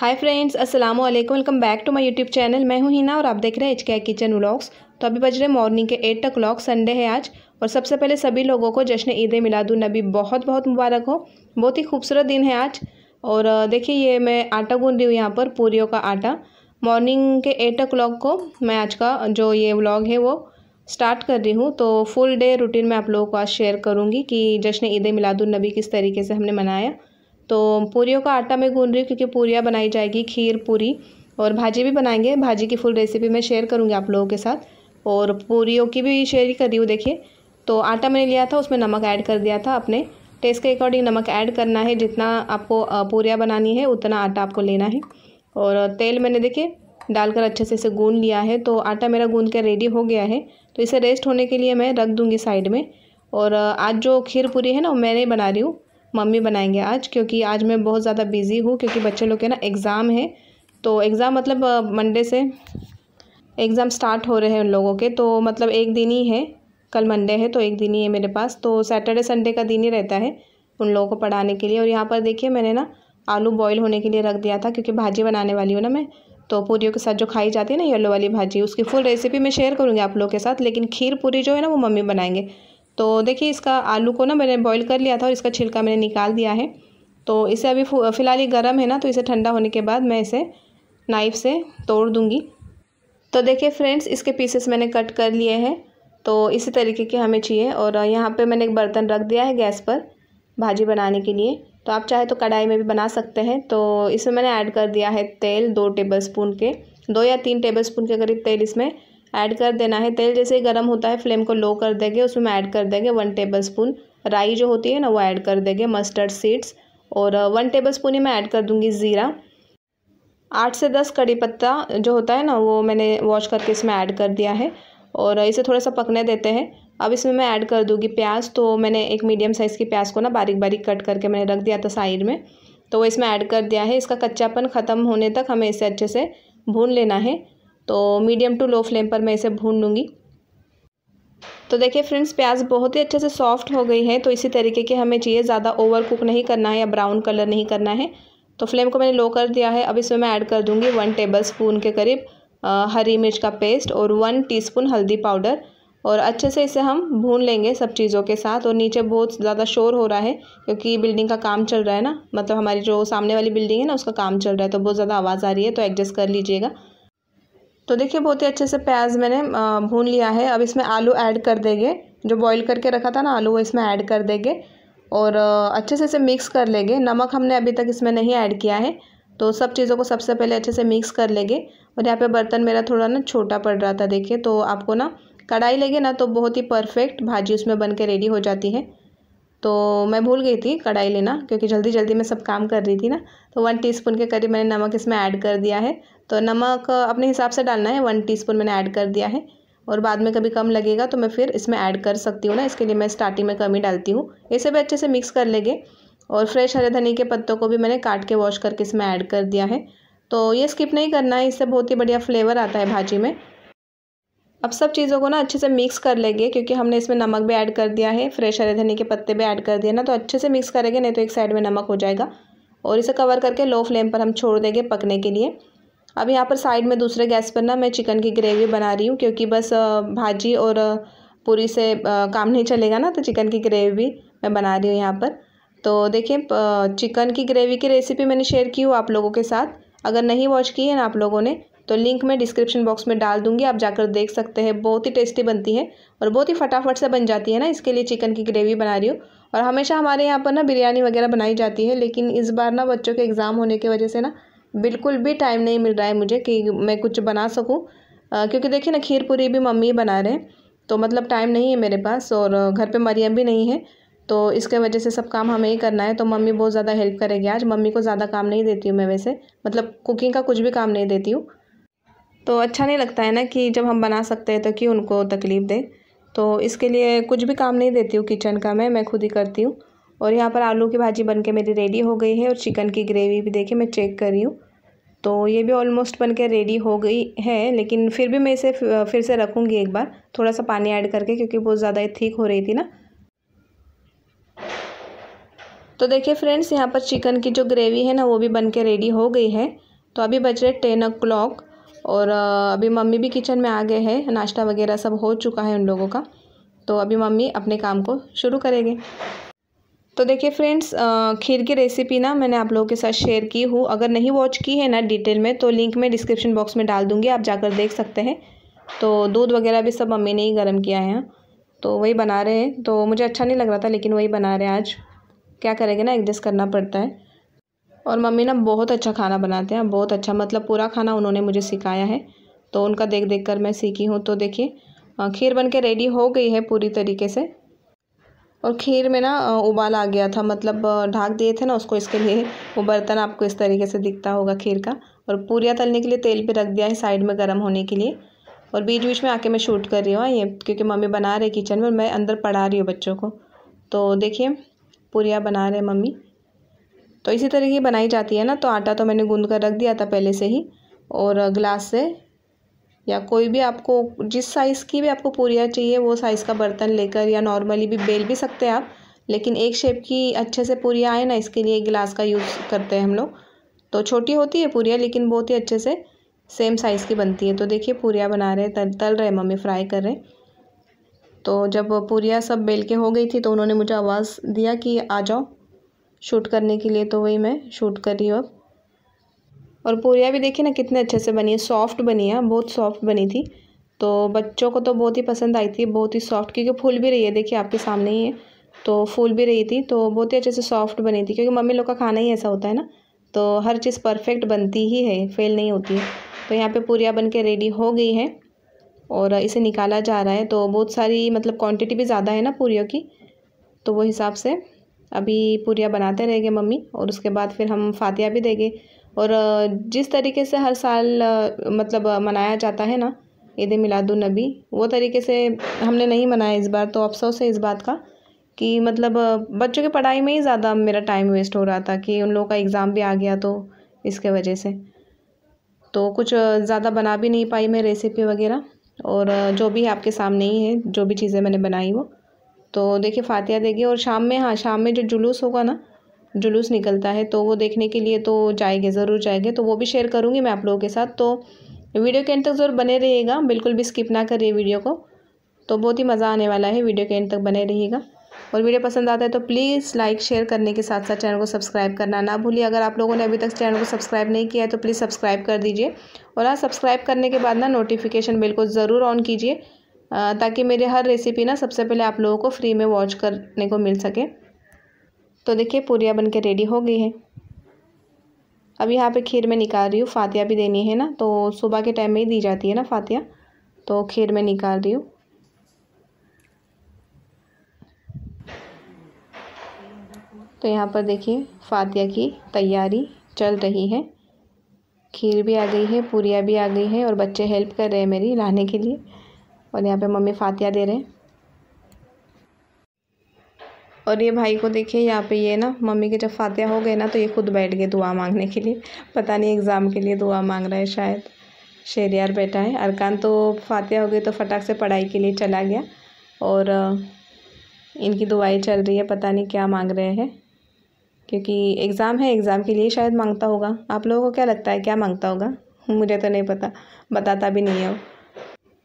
हाय friends अस्सलाम वालेकुम welcome back to my YouTube channel मैं हूं हिना और आप देख रहे हैं एच के किचन व्लॉग्स तो अभी बज रहे मॉर्निंग के एट ओ क्लॉक संडे है आज और सबसे पहले सभी लोगों को जश्न ईद मिलादुलनबी बहुत बहुत मुबारक हो बहुत ही खूबसूरत दिन है आज और देखिए ये मैं आटा गूँध रही हूँ यहाँ पर पूरीयों का आटा मॉर्निंग के एट ओ को मैं आज का जो ये व्लॉग है वो स्टार्ट कर रही हूँ तो फुल डे रूटीन मैं आप लोगों को आज शेयर करूँगी कि जश्न ईद मिलादुलनबी किस तरीके से हमने मनाया तो पूरी का आटा मैं गूँ रही हूँ क्योंकि पूरियाँ बनाई जाएगी खीर पूरी और भाजी भी बनाएंगे भाजी की फुल रेसिपी मैं शेयर करूँगी आप लोगों के साथ और पूरी की भी शेयर ही कर रही हूँ देखिए तो आटा मैंने लिया था उसमें नमक ऐड कर दिया था अपने टेस्ट के अकॉर्डिंग नमक ऐड करना है जितना आपको पूरियाँ बनानी है उतना आटा आपको लेना है और तेल मैंने देखिए डालकर अच्छे से इसे गून लिया है तो आटा मेरा गूँध कर रेडी हो गया है तो इसे रेस्ट होने के लिए मैं रख दूँगी साइड में और आज जो खीर पूरी है ना मैं नहीं बना रही हूँ मम्मी बनाएंगे आज क्योंकि आज मैं बहुत ज़्यादा बिज़ी हूँ क्योंकि बच्चे लोग के ना एग्ज़ाम है तो एग्ज़ाम मतलब मंडे से एग्ज़ाम स्टार्ट हो रहे हैं उन लोगों के तो मतलब एक दिन ही है कल मंडे है तो एक दिन ही है मेरे पास तो सैटरडे संडे का दिन ही रहता है उन लोगों को पढ़ाने के लिए और यहाँ पर देखिए मैंने ना आलू बॉईल होने के लिए रख दिया था क्योंकि भाजी बनाने वाली हूँ ना मैं तो पूरियों के साथ जो खाई जाती है ना येलो वाली भाजी उसकी फुल रेसिपी मैं शेयर करूँगी आप लोगों के साथ लेकिन खीर पूरी जो है ना वो मम्मी बनाएंगे तो देखिए इसका आलू को ना मैंने बॉईल कर लिया था और इसका छिलका मैंने निकाल दिया है तो इसे अभी फ़िलहाल ये गर्म है ना तो इसे ठंडा होने के बाद मैं इसे नाइफ़ से तोड़ दूँगी तो देखिए फ्रेंड्स इसके पीसेस मैंने कट कर लिए हैं तो इसी तरीके के हमें चाहिए और यहाँ पर मैंने एक बर्तन रख दिया है गैस पर भाजी बनाने के लिए तो आप चाहे तो कढ़ाई में भी बना सकते हैं तो इसमें मैंने ऐड कर दिया है तेल दो टेबल स्पून के दो या तीन टेबल स्पून के करीब तेल इसमें ऐड कर देना है तेल जैसे गर्म होता है फ्लेम को लो कर देंगे उसमें हम ऐड कर देंगे वन टेबल स्पून राई जो होती है ना वो ऐड कर देंगे मस्टर्ड सीड्स और वन टेबल स्पून ही मैं ऐड कर दूँगी ज़ीरा आठ से दस कड़ी पत्ता जो होता है ना वो मैंने वॉश करके इसमें ऐड कर दिया है और uh, इसे थोड़ा सा पकने देते हैं अब इसमें मैं ऐड कर दूँगी प्याज तो मैंने एक मीडियम साइज़ की प्याज को ना बारीक बारीक कट करके मैंने रख दिया था साइड में तो वो इसमें ऐड कर दिया है इसका कच्चापन ख़त्म होने तक हमें इसे अच्छे से भून लेना है तो मीडियम टू लो फ्लेम पर मैं इसे भून लूँगी तो देखिए फ्रेंड्स प्याज बहुत ही अच्छे से सॉफ्ट हो गई है तो इसी तरीके के हमें चाहिए ज़्यादा ओवर कुक नहीं करना है या ब्राउन कलर नहीं करना है तो फ्लेम को मैंने लो कर दिया है अब इसमें मैं ऐड कर दूँगी वन टेबल स्पून के करीब हरी मिर्च का पेस्ट और वन टीस्पून हल्दी पाउडर और अच्छे से इसे हम भून लेंगे सब चीज़ों के साथ और नीचे बहुत ज़्यादा शोर हो रहा है क्योंकि बिल्डिंग का काम चल रहा है ना मतलब हमारी जो सामने वाली बिल्डिंग है ना उसका काम चल रहा है तो बहुत ज़्यादा आवाज़ आ रही है तो एडजस्ट कर लीजिएगा तो देखिए बहुत ही अच्छे से प्याज मैंने भून लिया है अब इसमें आलू ऐड कर देंगे जो बॉईल करके रखा था ना आलू वो इसमें ऐड कर देंगे और अच्छे से इसे मिक्स कर लेंगे नमक हमने अभी तक इसमें नहीं ऐड किया है तो सब चीज़ों को सबसे पहले अच्छे से मिक्स कर लेंगे और यहाँ पर बर्तन मेरा थोड़ा ना छोटा पड़ रहा था देखिए तो आपको ना कढ़ाई लेंगे ना तो बहुत ही परफेक्ट भाजी उसमें बन के रेडी हो जाती है तो मैं भूल गई थी कढ़ाई लेना क्योंकि जल्दी जल्दी मैं सब काम कर रही थी ना तो वन टीस्पून के करीब मैंने नमक इसमें ऐड कर दिया है तो नमक अपने हिसाब से डालना है वन टीस्पून मैंने ऐड कर दिया है और बाद में कभी कम लगेगा तो मैं फिर इसमें ऐड कर सकती हूँ ना इसके लिए मैं स्टार्टिंग में कम ही डालती हूँ ये सब अच्छे से मिक्स कर लेंगे और फ्रेश हरे धनी के पत्तों को भी मैंने काट के वॉश करके इसमें ऐड कर दिया है तो ये स्किप नहीं करना है इससे बहुत ही बढ़िया फ्लेवर आता है भाजी में अब सब चीज़ों को ना अच्छे से मिक्स कर लेंगे क्योंकि हमने इसमें नमक भी ऐड कर दिया है फ्रेश हरे धनी के पत्ते भी ऐड कर दिए ना तो अच्छे से मिक्स करेंगे नहीं तो एक साइड में नमक हो जाएगा और इसे कवर करके लो फ्लेम पर हम छोड़ देंगे पकने के लिए अब यहाँ पर साइड में दूसरे गैस पर ना मैं चिकन की ग्रेवी बना रही हूँ क्योंकि बस भाजी और पूरी से काम नहीं चलेगा ना तो चिकन की ग्रेवी मैं बना रही हूँ यहाँ पर तो देखिए चिकन की ग्रेवी की रेसिपी मैंने शेयर की हूँ आप लोगों के साथ अगर नहीं वॉच की है ना आप लोगों ने तो लिंक मैं डिस्क्रिप्शन बॉक्स में डाल दूंगी आप जाकर देख सकते हैं बहुत ही टेस्टी बनती है और बहुत ही फटाफट से बन जाती है ना इसके लिए चिकन की ग्रेवी बना रही हूँ और हमेशा हमारे यहाँ पर ना बिरयानी वगैरह बनाई जाती है लेकिन इस बार ना बच्चों के एग्ज़ाम होने की वजह से ना बिल्कुल भी टाइम नहीं मिल रहा है मुझे कि मैं कुछ बना सकूँ क्योंकि देखिए ना खीर पूरी भी मम्मी बना रहे हैं तो मतलब टाइम नहीं है मेरे पास और घर पर मरियम भी नहीं है तो इसके वजह से सब काम हमें ही करना है तो मम्मी बहुत ज़्यादा हेल्प करेगी आज मम्मी को ज़्यादा काम नहीं देती हूँ मैं वैसे मतलब कुकिंग का कुछ भी काम नहीं देती हूँ तो अच्छा नहीं लगता है ना कि जब हम बना सकते हैं तो क्यों उनको तकलीफ़ दे तो इसके लिए कुछ भी काम नहीं देती हूँ किचन का मैं मैं खुद ही करती हूँ और यहाँ पर आलू की भाजी बनके मेरी रेडी हो गई है और चिकन की ग्रेवी भी देखिए मैं चेक कर रही हूँ तो ये भी ऑलमोस्ट बन के रेडी हो गई है लेकिन फिर भी मैं इसे फिर से रखूँगी एक बार थोड़ा सा पानी ऐड करके क्योंकि बहुत ज़्यादा ठीक हो रही थी ना तो देखिए फ्रेंड्स यहाँ पर चिकन की जो ग्रेवी है ना वो भी बन के रेडी हो गई है तो अभी बज रहे टेन ओ क्लॉक और अभी मम्मी भी किचन में आ गए हैं नाश्ता वगैरह सब हो चुका है उन लोगों का तो अभी मम्मी अपने काम को शुरू करेंगे तो देखिए फ्रेंड्स खीर की रेसिपी ना मैंने आप लोगों के साथ शेयर की हूँ अगर नहीं वॉच की है ना डिटेल में तो लिंक मैं डिस्क्रिप्शन बॉक्स में डाल दूँगी आप जाकर देख सकते हैं तो दूध वगैरह भी सब मम्मी ने ही गर्म किया है तो वही बना रहे हैं तो मुझे अच्छा नहीं लग रहा था लेकिन वही बना रहे हैं आज क्या करेंगे ना एडजस्ट करना पड़ता है और मम्मी ना बहुत अच्छा खाना बनाते हैं बहुत अच्छा मतलब पूरा खाना उन्होंने मुझे सिखाया है तो उनका देख देख कर मैं सीखी हूँ तो देखिए खीर बन के रेडी हो गई है पूरी तरीके से और खीर में ना उबाल आ गया था मतलब ढाक दिए थे ना उसको इसके लिए वो बर्तन आपको इस तरीके से दिखता होगा खीर का और पूरियाँ तलने के लिए तेल पे रख दिया है साइड में गर्म होने के लिए और बीच बीच में आके मैं शूट कर रही हूँ हाँ, ये क्योंकि मम्मी बना रही किचन में मैं अंदर पढ़ा रही हूँ बच्चों को तो देखिए पूरियाँ बना रहे मम्मी तो इसी तरह की बनाई जाती है ना तो आटा तो मैंने गूंद कर रख दिया था पहले से ही और ग्लास से या कोई भी आपको जिस साइज़ की भी आपको पूरियाँ चाहिए वो साइज़ का बर्तन लेकर या नॉर्मली भी बेल भी सकते हैं आप लेकिन एक शेप की अच्छे से पूरियाँ आए ना इसके लिए गिलास का यूज़ करते हैं हम लोग तो छोटी होती है पूरियाँ लेकिन बहुत ही अच्छे से सेम साइज़ की बनती है तो देखिए पूरियाँ बना रहे तल तल रहे मम्मी फ्राई कर रहे तो जब पूरियाँ सब बेल के हो गई थी तो उन्होंने मुझे आवाज़ दिया कि आ जाओ शूट करने के लिए तो वही मैं शूट कर रही हूँ अब और पूरिया भी देखिए ना कितने अच्छे से बनी है सॉफ्ट बनी है बहुत सॉफ्ट बनी थी तो बच्चों को तो बहुत ही पसंद आई थी बहुत ही सॉफ्ट क्योंकि फूल भी रही है देखिए आपके सामने ही है तो फूल भी रही थी तो बहुत ही अच्छे से सॉफ्ट बनी थी क्योंकि मम्मी लोग का खाना ही ऐसा होता है ना तो हर चीज़ परफेक्ट बनती ही है फेल नहीं होती है तो यहाँ पे पूरिया बन के रेडी हो गई है और इसे निकाला जा रहा है तो बहुत सारी मतलब क्वांटिटी भी ज़्यादा है ना पूरी की तो वो हिसाब से अभी पूरियाँ बनाते रहेंगे मम्मी और उसके बाद फिर हम फातिया भी देंगे और जिस तरीके से हर साल मतलब मनाया जाता है ना ईद मिलादुलनबी वो तरीके से हमने नहीं मनाया इस बार तो अफसोस है इस बात का कि मतलब बच्चों की पढ़ाई में ही ज़्यादा मेरा टाइम वेस्ट हो रहा था कि उन लोगों का एग्ज़ाम भी आ गया तो इसके वजह से तो कुछ ज़्यादा बना भी नहीं पाई मैं रेसिपी वगैरह और जो भी आपके सामने ही है जो भी चीज़ें मैंने बनाई वो तो देखिए फातिया देगी और शाम में हाँ शाम में जो जुलूस होगा ना जुलूस निकलता है तो वो देखने के लिए तो जाएंगे ज़रूर जाएंगे तो वो भी शेयर करूँगी मैं आप लोगों के साथ तो वीडियो के एंड तक ज़रूर बने रहिएगा बिल्कुल भी स्किप ना करिए वीडियो को तो बहुत ही मज़ा आने वाला है वीडियो के एंड तक बने रहिएगा और वीडियो पसंद आता है तो प्लीज़ लाइक शेयर करने के साथ साथ चैनल को सब्सक्राइब करना ना भूलिए अगर आप लोगों ने अभी तक चैनल को सब्सक्राइब नहीं किया है तो प्लीज़ सब्सक्राइब कर दीजिए और हाँ सब्सक्राइब करने के बाद ना नोटिफिकेशन बिल्कुल ज़रूर ऑन कीजिए ताकि मेरी हर रेसिपी ना सबसे पहले आप लोगों को फ्री में वॉच करने को मिल सके तो देखिए पूरिया बन के रेडी हो गई है अब यहाँ पे खीर में निकाल रही हूँ फातिया भी देनी है ना तो सुबह के टाइम में ही दी जाती है ना फातिया तो खीर में निकाल रही हूँ तो यहाँ पर देखिए फातिया की तैयारी चल रही है खीर भी आ गई है पूरिया भी आ गई है और बच्चे हेल्प कर रहे हैं मेरी लाने के लिए और यहाँ पे मम्मी फातिया दे रहे हैं और ये भाई को देखिए यहाँ पे ये ना मम्मी के जब फातिया हो गए ना तो ये खुद बैठ गए दुआ मांगने के लिए पता नहीं एग्ज़ाम के लिए दुआ मांग रहा है शायद शेरियार बैठा है अरकान तो फातिया हो गई तो फटाक से पढ़ाई के लिए चला गया और इनकी दुआई चल रही है पता नहीं क्या मांग रहे हैं क्योंकि एग्ज़ाम है एग्ज़ाम के लिए शायद मांगता होगा आप लोगों को क्या लगता है क्या मांगता होगा मुझे तो नहीं पता बताता भी नहीं है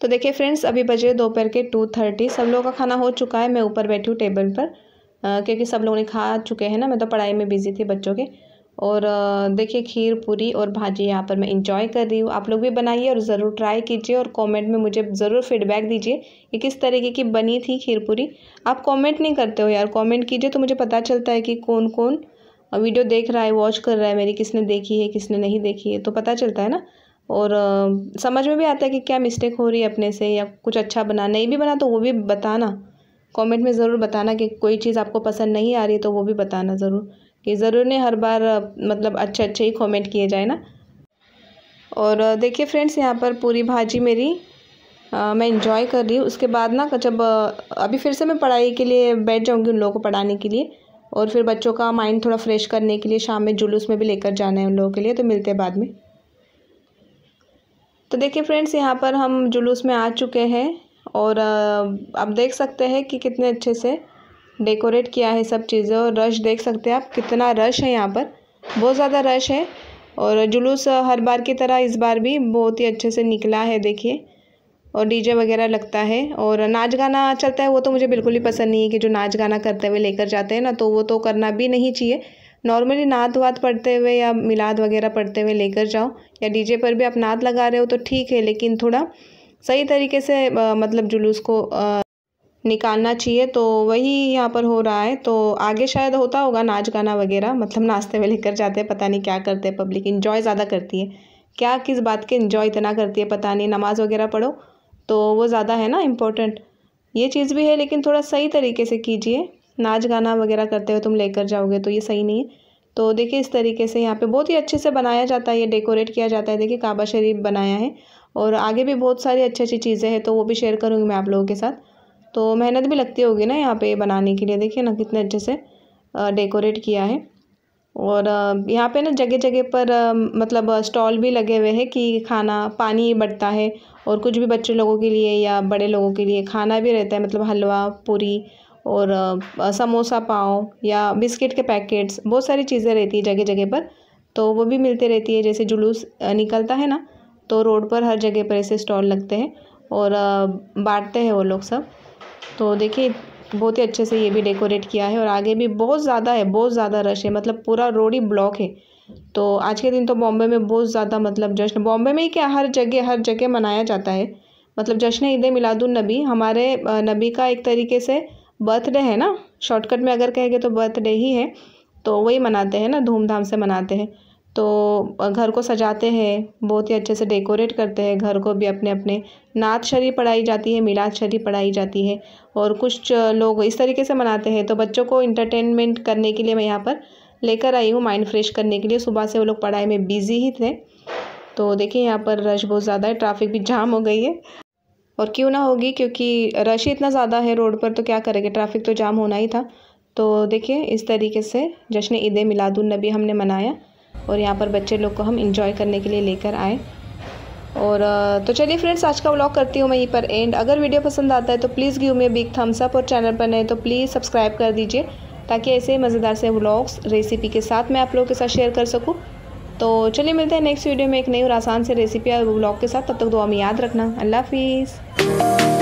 तो देखिए फ्रेंड्स अभी बजे दोपहर के टू थर्टी सब लोगों का खाना हो चुका है मैं ऊपर बैठी हूँ टेबल पर आ, क्योंकि सब लोग ने खा चुके हैं ना मैं तो पढ़ाई में बिज़ी थी बच्चों के और देखिए खीर पूरी और भाजी यहाँ पर मैं इंजॉय कर रही हूँ आप लोग भी बनाइए और ज़रूर ट्राई कीजिए और कमेंट में मुझे ज़रूर फीडबैक दीजिए कि किस तरीके की बनी थी खीर पूरी आप कमेंट नहीं करते हो यार कमेंट कीजिए तो मुझे पता चलता है कि कौन कौन वीडियो देख रहा है वॉच कर रहा है मेरी किसने देखी है किसने नहीं देखी है तो पता चलता है ना और समझ में भी आता है कि क्या मिस्टेक हो रही है अपने से या कुछ अच्छा बना नहीं भी बना तो वो भी बताना कमेंट में ज़रूर बताना कि कोई चीज़ आपको पसंद नहीं आ रही तो वो भी बताना ज़रूर कि ज़रूर नहीं हर बार मतलब अच्छे अच्छे ही कमेंट किए जाए ना और देखिए फ्रेंड्स यहाँ पर पूरी भाजी मेरी आ, मैं इंजॉय कर रही हूँ उसके बाद ना जब अभी फिर से मैं पढ़ाई के लिए बैठ जाऊँगी उन लोगों को पढ़ाने के लिए और फिर बच्चों का माइंड थोड़ा फ्रेश करने के लिए शाम में जुलूस में भी लेकर जाना है उन लोगों के लिए तो मिलते हैं बाद में तो देखिए फ्रेंड्स यहाँ पर हम जुलूस में आ चुके हैं और आप देख सकते हैं कि कितने अच्छे से डेकोरेट किया है सब चीज़ें और रश देख सकते हैं आप कितना रश है यहाँ पर बहुत ज़्यादा रश है और जुलूस हर बार की तरह इस बार भी बहुत ही अच्छे से निकला है देखिए और डीजे वगैरह लगता है और नाच गाना चलता है वो तो मुझे बिल्कुल ही पसंद नहीं है कि जो नाच गाना करते हुए लेकर जाते हैं ना तो वो तो करना भी नहीं चाहिए नॉर्मली नात वात पढ़ते हुए या मिलाद वगैरह पढ़ते हुए लेकर जाओ या डीजे पर भी आप नात लगा रहे हो तो ठीक है लेकिन थोड़ा सही तरीके से आ, मतलब जुलूस को आ, निकालना चाहिए तो वही यहाँ पर हो रहा है तो आगे शायद होता होगा नाच गाना वगैरह मतलब नाचते हुए लेकर जाते हैं पता नहीं क्या करते हैं पब्लिक इन्जॉय ज़्यादा करती है क्या किस बात के इन्जॉय इतना करती है पता नहीं नमाज़ वगैरह पढ़ो तो वो ज़्यादा है ना इम्पोर्टेंट ये चीज़ भी है लेकिन थोड़ा सही तरीके से कीजिए नाच गाना वगैरह करते हुए तुम लेकर जाओगे तो ये सही नहीं है तो देखिए इस तरीके से यहाँ पे बहुत ही अच्छे से बनाया जाता है ये डेकोरेट किया जाता है देखिए काबा शरीफ बनाया है और आगे भी बहुत सारी अच्छी अच्छी चीज़ें हैं तो वो भी शेयर करूँगी मैं आप लोगों के साथ तो मेहनत भी लगती होगी ना यहाँ पे बनाने के लिए देखिए ना कितने अच्छे से डेकोरेट किया है और यहाँ पे ना जगह जगह पर मतलब स्टॉल भी लगे हुए हैं कि खाना पानी बटता है और कुछ भी बच्चे लोगों के लिए या बड़े लोगों के लिए खाना भी रहता है मतलब हलवा पूरी और समोसा पाव या बिस्किट के पैकेट्स बहुत सारी चीज़ें रहती है जगह जगह पर तो वो भी मिलते रहती है जैसे जुलूस निकलता है ना तो रोड पर हर जगह पर ऐसे स्टॉल लगते हैं और बांटते हैं वो लोग सब तो देखिए बहुत ही अच्छे से ये भी डेकोरेट किया है और आगे भी बहुत ज़्यादा है बहुत ज़्यादा रश है मतलब पूरा रोड ही ब्लॉक है तो आज के दिन तो बॉम्बे में बहुत ज़्यादा मतलब जश्न बॉम्बे में ही क्या हर जगह हर जगह मनाया जाता है मतलब जश्न ईद मिलादुलनबी हमारे नबी का एक तरीके से बर्थडे है ना शॉर्टकट में अगर कहेंगे तो बर्थडे ही है तो वही मनाते हैं ना धूमधाम से मनाते हैं तो घर को सजाते हैं बहुत ही अच्छे से डेकोरेट करते हैं घर को भी अपने अपने नात शरी पढ़ाई जाती है मिलाद शरी पढ़ाई जाती है और कुछ लोग इस तरीके से मनाते हैं तो बच्चों को इंटरटेनमेंट करने के लिए मैं यहाँ पर लेकर आई हूँ माइंड फ्रेश करने के लिए सुबह से वो लोग पढ़ाई में बिज़ी ही थे तो देखिए यहाँ पर रश बहुत ज़्यादा है ट्रैफिक भी जाम हो गई है और क्यों ना होगी क्योंकि रश ही इतना ज़्यादा है रोड पर तो क्या करेंगे ट्रैफिक तो जाम होना ही था तो देखिए इस तरीके से जश्न ईद मिलादुलनबी हमने मनाया और यहाँ पर बच्चे लोग को हम इंजॉय करने के लिए लेकर आए और तो चलिए फ्रेंड्स आज का व्लॉग करती हूँ मैं यहीं पर एंड अगर वीडियो पसंद आता है तो please give me big thumbs up और चैनल पर नए तो प्लीज़ सब्सक्राइब कर दीजिए ताकि ऐसे मज़ेदार से व्लॉग्स रेसिपी के साथ मैं आप लोगों के साथ शेयर कर सकूँ तो चलिए मिलते हैं नेक्स्ट वीडियो में एक नई और आसान से रेसिपी और ब्लॉग के साथ तब तक दुआ में याद रखना अल्लाह हाफिज़